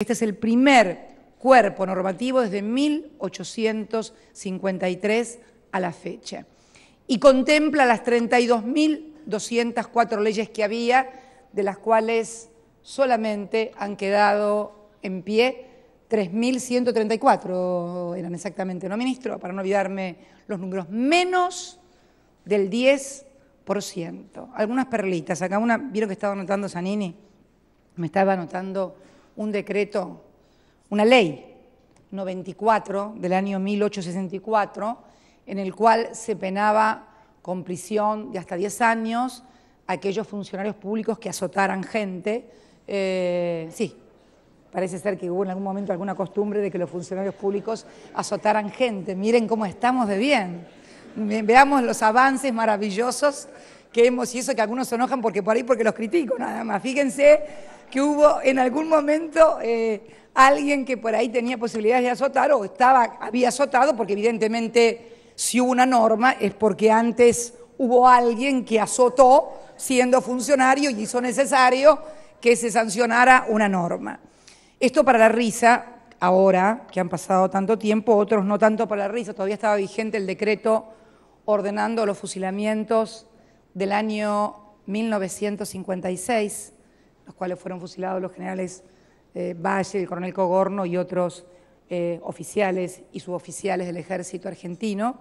Este es el primer cuerpo normativo desde 1853 a la fecha y contempla las 32.204 leyes que había, de las cuales solamente han quedado en pie 3.134, eran exactamente, ¿no, ministro? Para no olvidarme los números, menos del 10%. Algunas perlitas, acá una, vieron que estaba anotando Sanini? me estaba anotando un decreto, una ley 94 del año 1864, en el cual se penaba con prisión de hasta 10 años a aquellos funcionarios públicos que azotaran gente. Eh, sí, parece ser que hubo en algún momento alguna costumbre de que los funcionarios públicos azotaran gente. Miren cómo estamos de bien. Veamos los avances maravillosos que hemos, y eso que algunos se enojan porque por ahí porque los critico nada más. Fíjense que hubo en algún momento eh, alguien que por ahí tenía posibilidades de azotar o estaba, había azotado, porque evidentemente si hubo una norma es porque antes hubo alguien que azotó siendo funcionario y hizo necesario que se sancionara una norma. Esto para la risa, ahora que han pasado tanto tiempo, otros no tanto para la risa, todavía estaba vigente el decreto ordenando los fusilamientos del año 1956, los cuales fueron fusilados los generales eh, Valle, el coronel Cogorno y otros eh, oficiales y suboficiales del ejército argentino,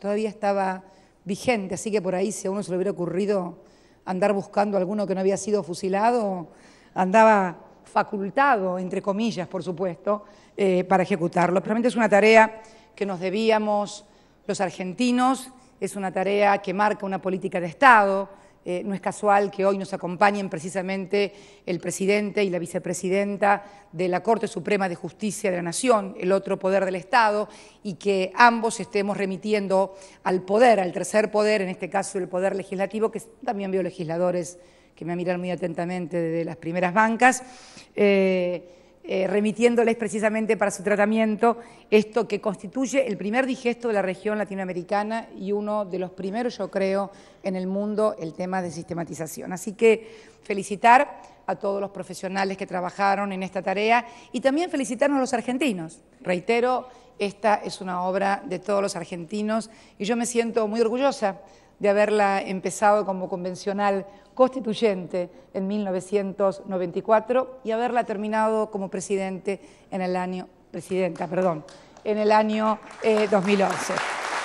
todavía estaba vigente, así que por ahí si a uno se le hubiera ocurrido andar buscando a alguno que no había sido fusilado, andaba facultado, entre comillas, por supuesto, eh, para ejecutarlo. Realmente es una tarea que nos debíamos los argentinos es una tarea que marca una política de Estado. Eh, no es casual que hoy nos acompañen precisamente el presidente y la vicepresidenta de la Corte Suprema de Justicia de la Nación, el otro poder del Estado, y que ambos estemos remitiendo al poder, al tercer poder, en este caso el poder legislativo, que también veo legisladores que me miran muy atentamente desde las primeras bancas. Eh, eh, remitiéndoles precisamente para su tratamiento esto que constituye el primer digesto de la región latinoamericana y uno de los primeros, yo creo, en el mundo, el tema de sistematización. Así que felicitar a todos los profesionales que trabajaron en esta tarea y también felicitarnos a los argentinos. Reitero, esta es una obra de todos los argentinos y yo me siento muy orgullosa de haberla empezado como convencional constituyente en 1994 y haberla terminado como presidente en el año, presidenta, perdón, en el año 2011. Eh,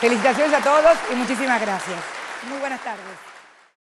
Felicitaciones a todos y muchísimas gracias. Muy buenas tardes.